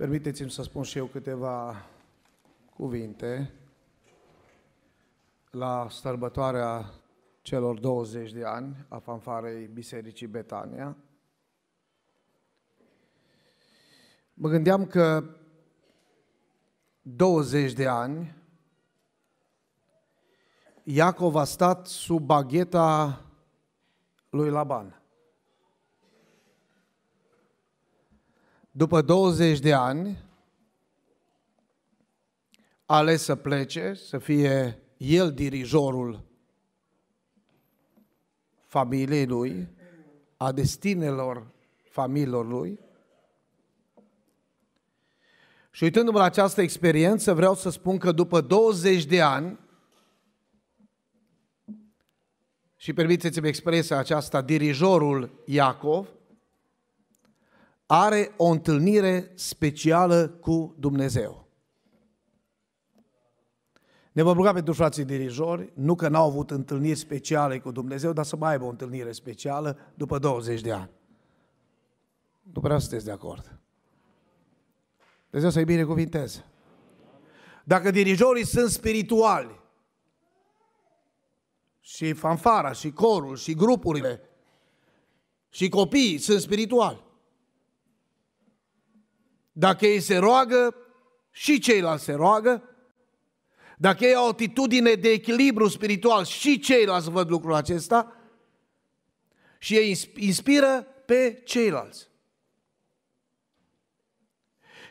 Permiteți-mi să spun și eu câteva cuvinte la sărbătoarea celor 20 de ani a fanfarei Bisericii Betania. Mă gândeam că 20 de ani Iacov a stat sub bagheta lui Laban. după 20 de ani, a ales să plece, să fie el dirijorul familiei lui, a destinelor familiilor lui. Și uitându-mă la această experiență, vreau să spun că după 20 de ani, și permiteți-mi expresia aceasta, dirijorul Iacov, are o întâlnire specială cu Dumnezeu. Ne vom ruga pentru frații dirijori, nu că n-au avut întâlniri speciale cu Dumnezeu, dar să mai aibă o întâlnire specială după 20 de ani. Nu prea sunteți de acord. Dumnezeu să-i binecuvinteze. Dacă dirijorii sunt spirituali și fanfara, și corul, și grupurile, și copiii sunt spirituali, dacă ei se roagă, și ceilalți se roagă. Dacă ei au o atitudine de echilibru spiritual, și ceilalți văd lucrul acesta. Și ei inspiră pe ceilalți.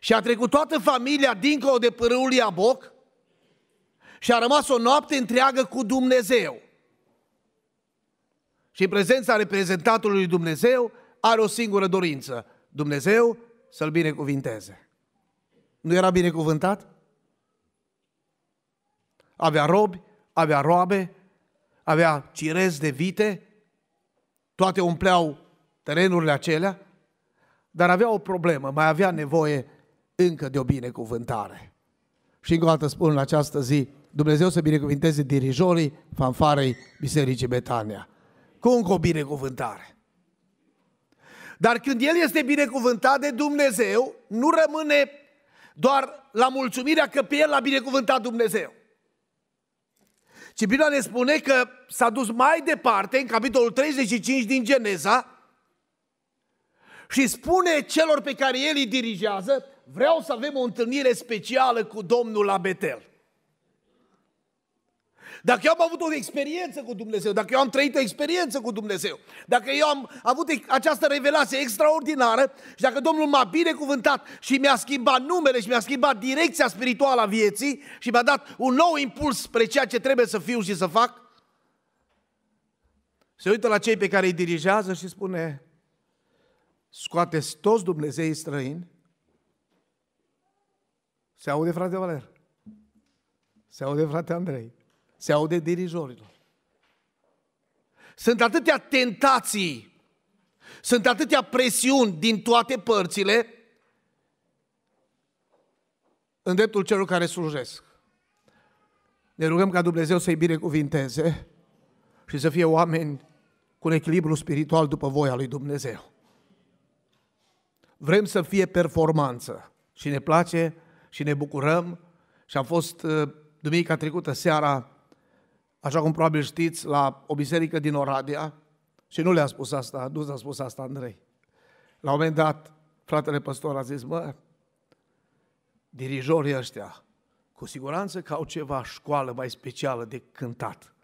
Și a trecut toată familia dincolo de pârâul Iaboc și a rămas o noapte întreagă cu Dumnezeu. Și prezența reprezentatului Dumnezeu are o singură dorință. Dumnezeu să-l binecuvinteze. Nu era binecuvântat? Avea robi, avea roabe, avea cirez de vite, toate umpleau terenurile acelea, dar avea o problemă, mai avea nevoie încă de o binecuvântare. Și încă o dată spun în această zi, Dumnezeu să binecuvinteze dirijorii fanfarei Bisericii Betania. Cu încă o binecuvântare. Dar când el este binecuvântat de Dumnezeu, nu rămâne doar la mulțumirea că pe el l-a binecuvântat Dumnezeu. Și Biblia ne spune că s-a dus mai departe, în capitolul 35 din Geneza, și spune celor pe care el îi dirigează, vreau să avem o întâlnire specială cu Domnul la Betel. Dacă eu am avut o experiență cu Dumnezeu, dacă eu am trăit o experiență cu Dumnezeu, dacă eu am avut această revelație extraordinară și dacă Domnul m-a binecuvântat și mi-a schimbat numele și mi-a schimbat direcția spirituală a vieții și mi-a dat un nou impuls spre ceea ce trebuie să fiu și să fac, se uită la cei pe care îi dirigează și spune, scoateți toți Dumnezeii străini. Se aude frate Valer? Se aude frate Andrei? se aude dirijorilor. Sunt atâtea tentații, sunt atâtea presiuni din toate părțile în dreptul celor care slujesc. Ne rugăm ca Dumnezeu să-i binecuvinteze și să fie oameni cu un echilibru spiritual după voia lui Dumnezeu. Vrem să fie performanță și ne place și ne bucurăm și am fost uh, duminica trecută seara Așa cum probabil știți, la o biserică din Oradea, și nu le-a spus asta, nu s-a spus asta Andrei. La un moment dat, fratele păstor a zis, mă, dirijorii ăștia, cu siguranță că au ceva școală mai specială de cântat.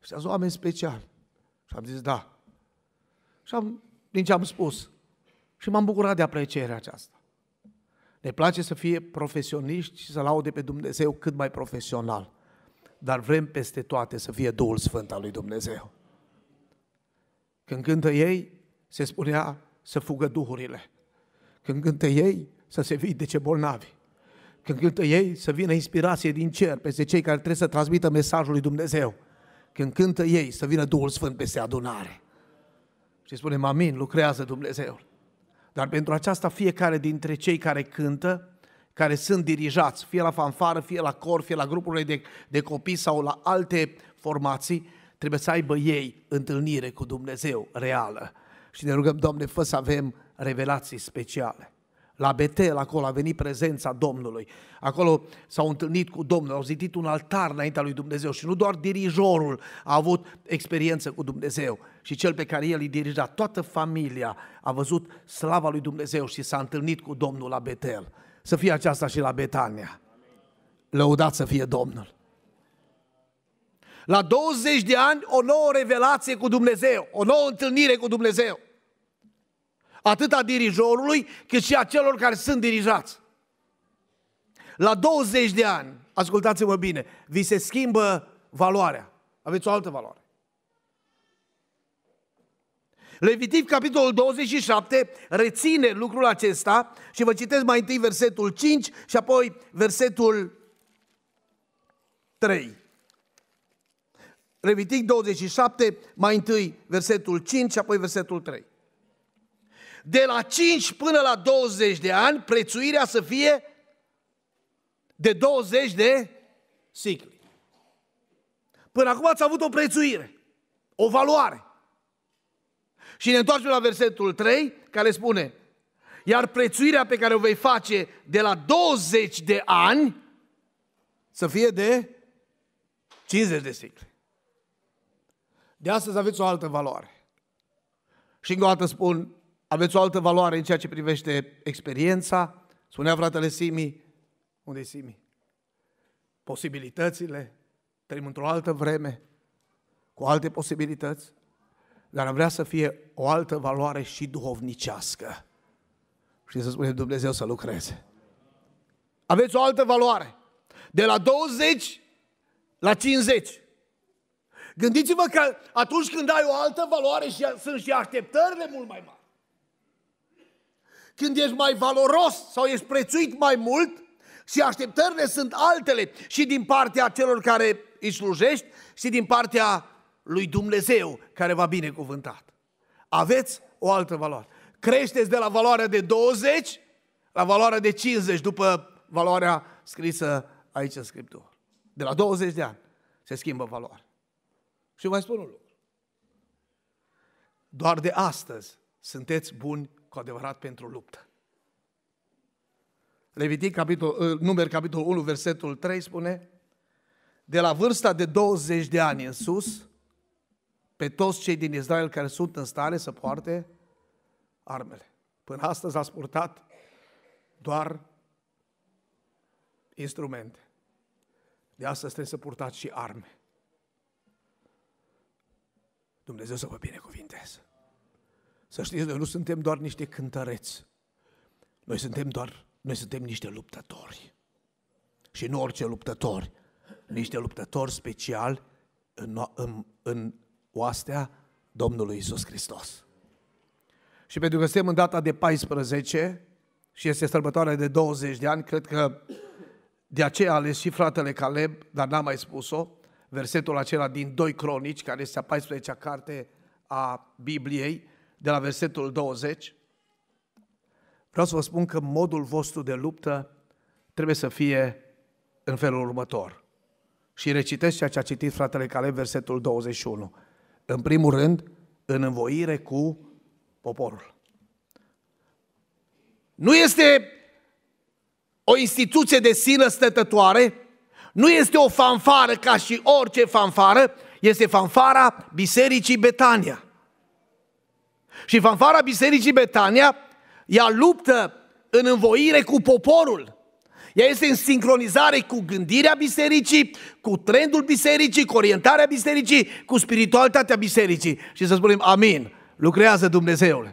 Și sunt oameni speciali. Și am zis, da. Și am, din ce am spus. Și m-am bucurat de aprecierea aceasta. Ne place să fie profesioniști și să laude pe Dumnezeu cât mai profesional dar vrem peste toate să fie Duhul Sfânt al lui Dumnezeu. Când cântă ei, se spunea să fugă duhurile. Când cântă ei, să se vindece bolnavi. Când cântă ei, să vină inspirație din cer peste cei care trebuie să transmită mesajul lui Dumnezeu. Când cântă ei, să vină Duhul Sfânt peste adunare. Și spune, amin, lucrează Dumnezeu. Dar pentru aceasta fiecare dintre cei care cântă care sunt dirijați, fie la fanfară, fie la cor, fie la grupurile de, de copii sau la alte formații, trebuie să aibă ei întâlnire cu Dumnezeu reală. Și ne rugăm, Doamne, fă să avem revelații speciale. La Betel, acolo a venit prezența Domnului. Acolo s-au întâlnit cu Domnul, au zidit un altar înaintea lui Dumnezeu și nu doar dirijorul a avut experiență cu Dumnezeu și cel pe care el îi dirija, toată familia a văzut slava lui Dumnezeu și s-a întâlnit cu Domnul la Betel. Să fie aceasta și la Betania. Lăudat să fie Domnul. La 20 de ani, o nouă revelație cu Dumnezeu, o nouă întâlnire cu Dumnezeu. Atât a dirijorului, cât și a celor care sunt dirijați. La 20 de ani, ascultați-mă bine, vi se schimbă valoarea. Aveți o altă valoare. Levitic, capitolul 27, reține lucrul acesta și vă citesc mai întâi versetul 5 și apoi versetul 3. Levitic 27, mai întâi versetul 5 și apoi versetul 3. De la 5 până la 20 de ani, prețuirea să fie de 20 de sicli. Până acum ați avut o prețuire, o valoare. Și ne întoarcem la versetul 3, care spune, iar prețuirea pe care o vei face de la 20 de ani să fie de 50 de sicle. De astăzi aveți o altă valoare. Și încă o dată spun, aveți o altă valoare în ceea ce privește experiența. Spunea fratele Simi, unde Simi? Posibilitățile, trăim într-o altă vreme, cu alte posibilități dar am vrea să fie o altă valoare și duhovnicească. Și să spunem Dumnezeu să lucreze. Aveți o altă valoare. De la 20 la 50. Gândiți-vă că atunci când ai o altă valoare și sunt și așteptările mult mai mari. Când ești mai valoros sau ești prețuit mai mult și așteptările sunt altele și din partea celor care îi slujești și din partea lui Dumnezeu care va binecuvântat. Aveți o altă valoare. Creșteți de la valoarea de 20 la valoarea de 50 după valoarea scrisă aici în Scriptură. De la 20 de ani se schimbă valoare. Și mai spun un lucru. Doar de astăzi sunteți buni cu adevărat pentru luptă. Levitic, capitol, uh, numer capitolul 1, versetul 3 spune De la vârsta de 20 de ani în sus, pe toți cei din Israel care sunt în stare să poarte armele. Până astăzi ați purtat doar instrumente. De astăzi trebuie să purtați și arme. Dumnezeu să vă binecuvinteze. Să știți, noi nu suntem doar niște cântăreți. Noi suntem doar, noi suntem niște luptători. Și nu orice luptători, niște luptători speciali în, în, în oastea Domnului Isus Hristos. Și pentru că suntem în data de 14 și este sărbătoarea de 20 de ani, cred că de aceea a ales și fratele Caleb, dar n-a mai spus-o, versetul acela din 2 Cronici, care este a 14-a carte a Bibliei, de la versetul 20. Vreau să vă spun că modul vostru de luptă trebuie să fie în felul următor. Și recitesc ceea ce a citit fratele Caleb, versetul 21. În primul rând, în învoire cu poporul. Nu este o instituție de sine stătătoare, nu este o fanfară ca și orice fanfară, este fanfara Bisericii Betania. Și fanfara Bisericii Betania, ea luptă în învoire cu poporul. Ea este în sincronizare cu gândirea bisericii, cu trendul bisericii, cu orientarea bisericii, cu spiritualitatea bisericii. Și să spunem amin. Lucrează Dumnezeu.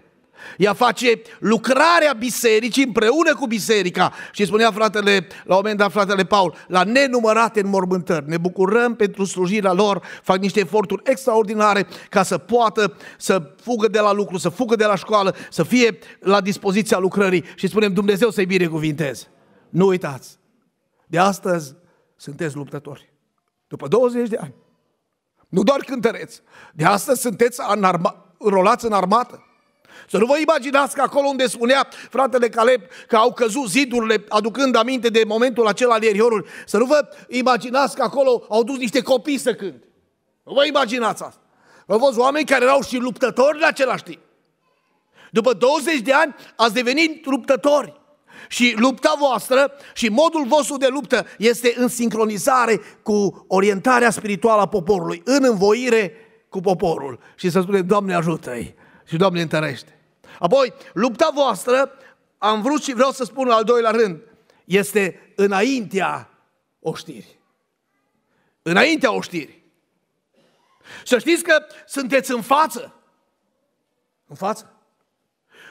Ea face lucrarea bisericii împreună cu biserica. Și spunea fratele, la un moment dat fratele Paul, la nenumărate înmormântări. Ne bucurăm pentru slujirea lor, fac niște eforturi extraordinare ca să poată să fugă de la lucru, să fugă de la școală, să fie la dispoziția lucrării. Și spunem Dumnezeu să-i binecuvinteze. Nu uitați, de astăzi sunteți luptători. După 20 de ani. Nu doar cântăreți. De astăzi sunteți în arma, înrolați în armată. Să nu vă imaginați că acolo unde spunea fratele Caleb că au căzut zidurile, aducând aminte de momentul acela al ieriorului. să nu vă imaginați că acolo au dus niște copii să cânte. Nu vă imaginați asta. Vă văd oameni care erau și luptători la același timp. După 20 de ani ați devenit luptători și lupta voastră și modul vostru de luptă este în sincronizare cu orientarea spirituală a poporului, în învoire cu poporul. Și să spunem, Doamne ajută-i și Doamne întărește. Apoi, lupta voastră, am vrut și vreau să spun la al doilea rând, este înaintea oștirii. Înaintea oștirii. Să știți că sunteți în față. În față.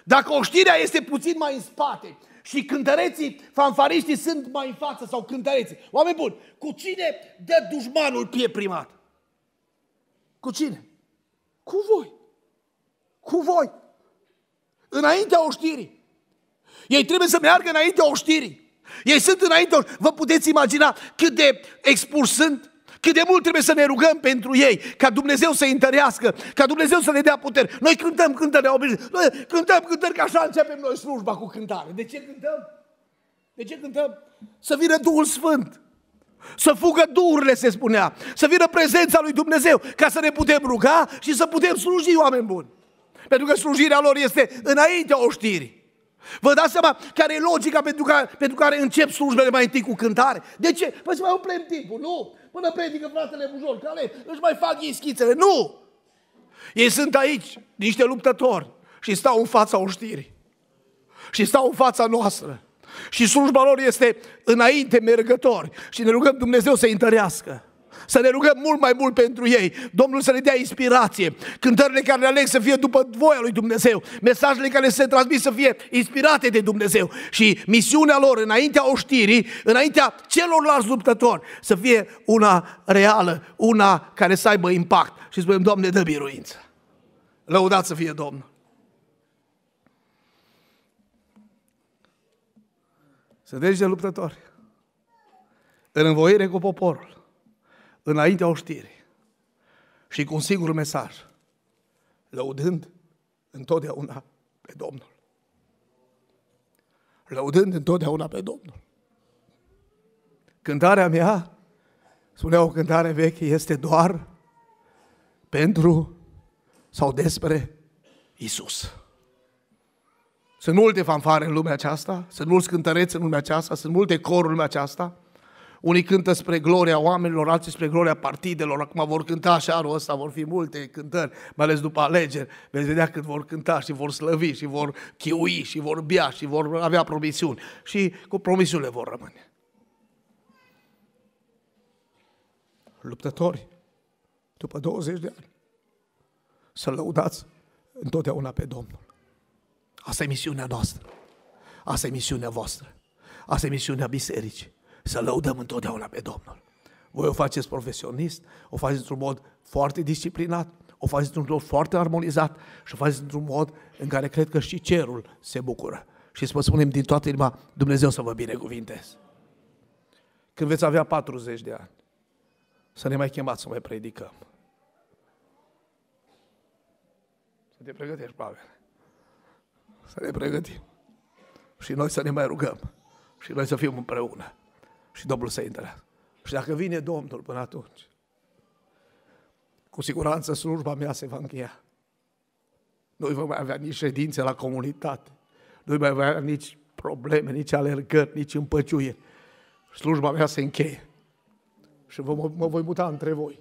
Dacă oștirea este puțin mai în spate și cântăreții, fanfariștii sunt mai în față sau cântăreții. Oameni buni, cu cine dă dușmanul pie primat? Cu cine? Cu voi. Cu voi. Înaintea oștirii. Ei trebuie să meargă înaintea oștirii. Ei sunt înainte. Vă puteți imagina cât de expus sunt? Cât de mult trebuie să ne rugăm pentru ei, ca Dumnezeu să-i întărească, ca Dumnezeu să le dea putere. Noi cântăm cântări obișnuite, noi cântăm cântări că așa începem noi slujba cu cântare. De ce cântăm? De ce cântăm? Să vină Duhul Sfânt. Să fugă durile, se spunea. Să vină prezența lui Dumnezeu, ca să ne putem ruga și să putem sluji oameni buni. Pentru că slujirea lor este înaintea oștirii. Vă dați seama care e logica pentru care, pentru care încep slujbele mai întâi cu cântare? De ce? Păi să mai umplem timpul, nu? Până predică fratele Bujor, care își mai fac ei schițele. Nu! Ei sunt aici, niște luptători și stau în fața oștirii. Și stau în fața noastră. Și slujba lor este înainte mergători. Și ne rugăm Dumnezeu să-i întărească. Să ne rugăm mult mai mult pentru ei. Domnul să le dea inspirație. Cântările care le aleg să fie după voia lui Dumnezeu. Mesajele care se transmit să fie inspirate de Dumnezeu. Și misiunea lor înaintea oștirii, înaintea celorlalți luptători, să fie una reală, una care să aibă impact. Și spunem, Doamne, dă biruință. Lăudat să fie Domnul. Să de luptători. În învoire cu poporul înaintea oștirii și cu un singur mesaj, lăudând întotdeauna pe Domnul. Lăudând întotdeauna pe Domnul. Cântarea mea, spunea o cântare veche, este doar pentru sau despre Isus. Sunt multe fanfare în lumea aceasta, sunt mulți cântăreți în lumea aceasta, sunt multe coruri în lumea aceasta, unii cântă spre gloria oamenilor, alții spre gloria partidelor. Acum vor cânta așa anul ăsta, vor fi multe cântări, mai ales după alegeri. Veți vedea cât vor cânta și vor slăvi și vor chiui și vor bea și vor avea promisiuni. Și cu promisiunile vor rămâne. Luptători, după 20 de ani, să lăudați întotdeauna pe Domnul. Asta e misiunea noastră. Asta e misiunea voastră. Asta e misiunea bisericii să lăudăm întotdeauna pe Domnul. Voi o faceți profesionist, o faceți într-un mod foarte disciplinat, o faceți într-un mod foarte armonizat și o faceți într-un mod în care cred că și cerul se bucură. Și să vă spunem din toată inima, Dumnezeu să vă binecuvinteze. Când veți avea 40 de ani, să ne mai chemați să mai predicăm. Să te pregătești, Pavel. Să ne pregătim. Și noi să ne mai rugăm. Și noi să fim împreună și Domnul să intre. Și dacă vine Domnul până atunci, cu siguranță slujba mea se va încheia. Nu vom mai avea nici ședințe la comunitate, nu mai avea nici probleme, nici alergări, nici împăciuie. Slujba mea se încheie și vă, mă, mă voi muta între voi.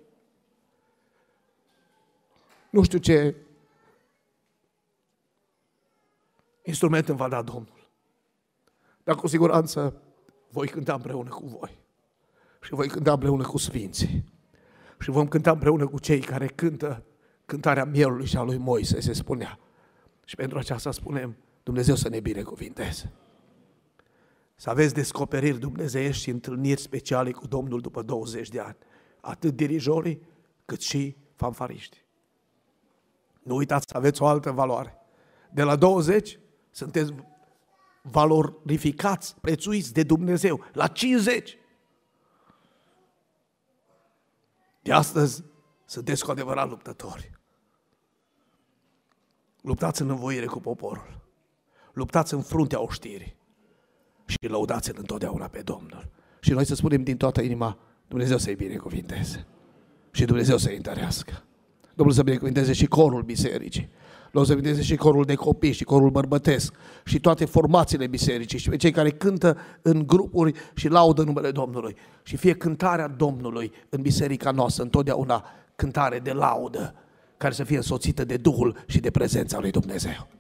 Nu știu ce instrument îmi va da Domnul. Dar cu siguranță voi cânta împreună cu voi. Și voi cânta împreună cu sfinții. Și vom cânta împreună cu cei care cântă cântarea mielului și a lui Moise, se spunea. Și pentru aceasta spunem, Dumnezeu să ne binecuvinteze. Să aveți descoperiri dumnezeiești și întâlniri speciale cu Domnul după 20 de ani. Atât dirijorii, cât și fanfariști. Nu uitați să aveți o altă valoare. De la 20 sunteți valorificați, prețuiți de Dumnezeu, la 50. De astăzi sunteți cu adevărat luptători. Luptați în învoire cu poporul. Luptați în fruntea oștirii. Și lăudați-L întotdeauna pe Domnul. Și noi să spunem din toată inima, Dumnezeu să-i binecuvinteze. Și Dumnezeu să-i întărească. Domnul să binecuvinteze și corul bisericii la o să vedeți și corul de copii și corul bărbătesc și toate formațiile bisericii și pe cei care cântă în grupuri și laudă numele Domnului. Și fie cântarea Domnului în biserica noastră întotdeauna cântare de laudă care să fie însoțită de Duhul și de prezența lui Dumnezeu.